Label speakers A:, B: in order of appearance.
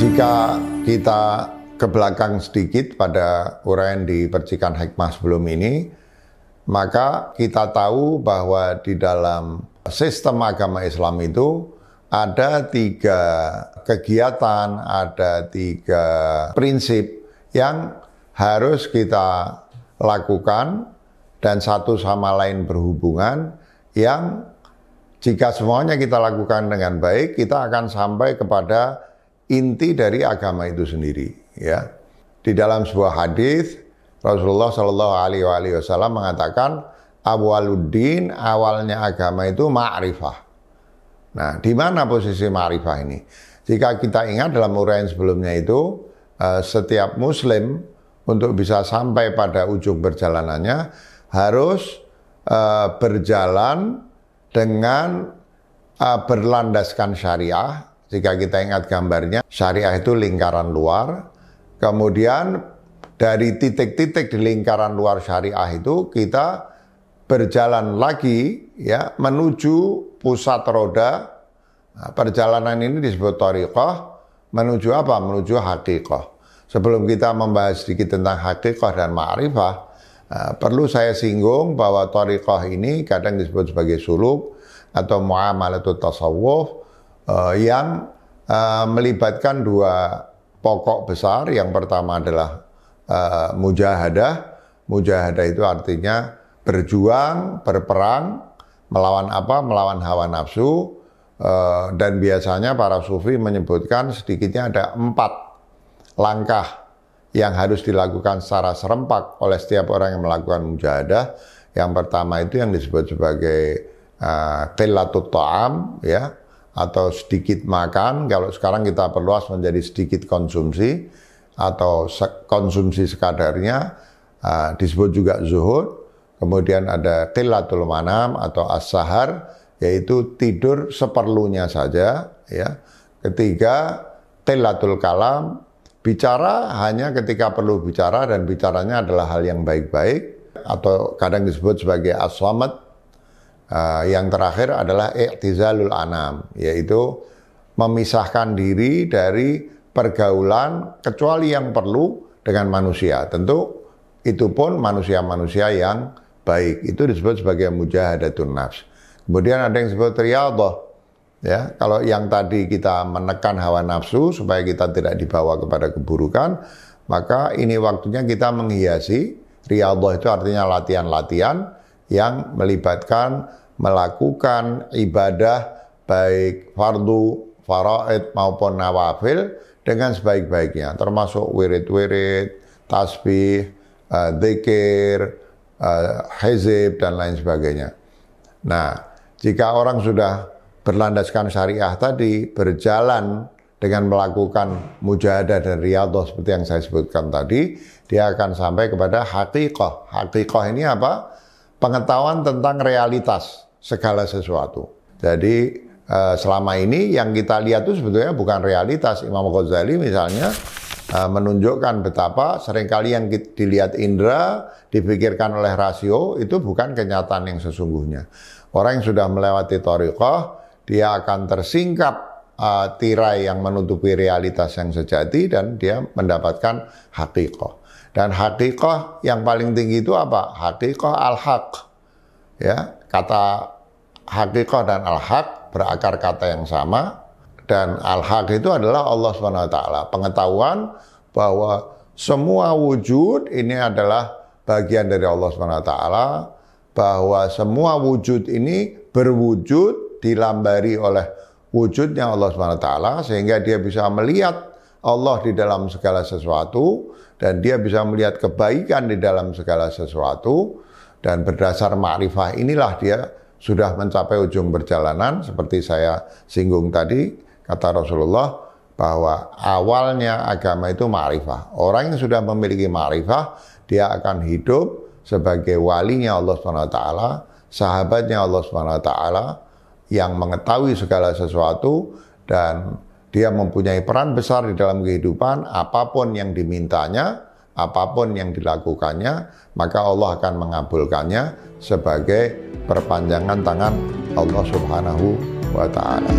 A: Jika kita ke belakang sedikit pada uraian di percikan hikmah sebelum ini, maka kita tahu bahwa di dalam sistem agama Islam itu ada tiga kegiatan, ada tiga prinsip yang harus kita lakukan dan satu sama lain berhubungan yang jika semuanya kita lakukan dengan baik kita akan sampai kepada inti dari agama itu sendiri ya di dalam sebuah hadis Rasulullah Shallallahu Alaihi Wasallam mengatakan awaluddin awalnya agama itu ma'rifah Nah, di mana posisi ma'rifah ini? Jika kita ingat dalam uraian sebelumnya itu, eh, setiap muslim untuk bisa sampai pada ujung perjalanannya harus eh, berjalan dengan eh, berlandaskan syariah. Jika kita ingat gambarnya, syariah itu lingkaran luar. Kemudian dari titik-titik di lingkaran luar syariah itu kita berjalan lagi ya menuju pusat roda. Nah, perjalanan ini disebut torikoh, menuju apa? Menuju hakikoh. Sebelum kita membahas sedikit tentang hakikoh dan ma'rifah, nah, perlu saya singgung bahwa torikoh ini kadang disebut sebagai suluk atau mu'amalatul tasawuf eh, yang eh, melibatkan dua pokok besar. Yang pertama adalah eh, mujahadah. Mujahadah itu artinya berjuang, berperang, Melawan apa? Melawan hawa nafsu. Eh, dan biasanya para sufi menyebutkan sedikitnya ada empat langkah yang harus dilakukan secara serempak oleh setiap orang yang melakukan mujahadah. Yang pertama itu yang disebut sebagai eh, qillatut uh, ta'am ya atau sedikit makan kalau sekarang kita perluas menjadi sedikit konsumsi atau se konsumsi sekadarnya uh, disebut juga zuhud Kemudian ada qillatul manam atau as-sahar yaitu tidur seperlunya saja ya. Ketiga qillatul kalam bicara hanya ketika perlu bicara dan bicaranya adalah hal yang baik-baik atau kadang disebut sebagai as Uh, ah, yang terakhir adalah i'tizalul anam yaitu memisahkan diri dari pergaulan kecuali yang perlu dengan manusia. Tentu itu pun manusia-manusia yang baik. Itu disebut sebagai mujahadatun nafs. Kemudian ada yang disebut riyadhah. Ya, kalau yang tadi kita menekan hawa nafsu supaya kita tidak dibawa kepada keburukan, maka ini waktunya kita menghiasi riyadhah itu artinya latihan-latihan yang melibatkan melakukan ibadah baik fardu, faraid maupun nawafil dengan sebaik-baiknya termasuk wirid-wirid, tasbih, uh, uh, eh, hezib, dan lain sebagainya. Nah, jika orang sudah berlandaskan syariah tadi, berjalan dengan melakukan mujahadah dan riyadhah seperti yang saya sebutkan tadi, dia akan sampai kepada hakikoh. Hakikoh ini apa? Pengetahuan tentang realitas segala sesuatu. Jadi eh, selama ini yang kita lihat itu sebetulnya bukan realitas. Imam Ghazali misalnya Eh, menunjukkan betapa seringkali yang dilihat indera dipikirkan oleh rasio itu bukan kenyataan yang sesungguhnya. Orang yang sudah melewati toriqoh dia akan tersingkap uh, tirai yang menutupi realitas yang sejati dan dia mendapatkan hakikoh. Dan hakikoh yang paling tinggi itu apa? Hakikoh al-haq. Ya, kata hakikoh dan al-haq berakar kata yang sama dan al-haq itu adalah Allah Subhanahu wa taala. Pengetahuan bahwa semua wujud ini adalah bagian dari Allah Subhanahu wa taala, bahwa semua wujud ini berwujud dilambari oleh wujudnya Allah Subhanahu wa taala sehingga dia bisa melihat Allah di dalam segala sesuatu dan dia bisa melihat kebaikan di dalam segala sesuatu dan berdasar makrifah inilah dia sudah mencapai ujung perjalanan seperti saya singgung tadi Kata Rasulullah bahwa awalnya agama itu ma'rifah. Orang yang sudah memiliki ma'rifah, dia akan hidup sebagai walinya Allah Subhanahu Taala, sahabatnya Allah Subhanahu Taala, yang mengetahui segala sesuatu dan dia mempunyai peran besar di dalam kehidupan apapun yang dimintanya, apapun yang dilakukannya, maka Allah akan mengabulkannya sebagai perpanjangan tangan Allah Subhanahu wa taala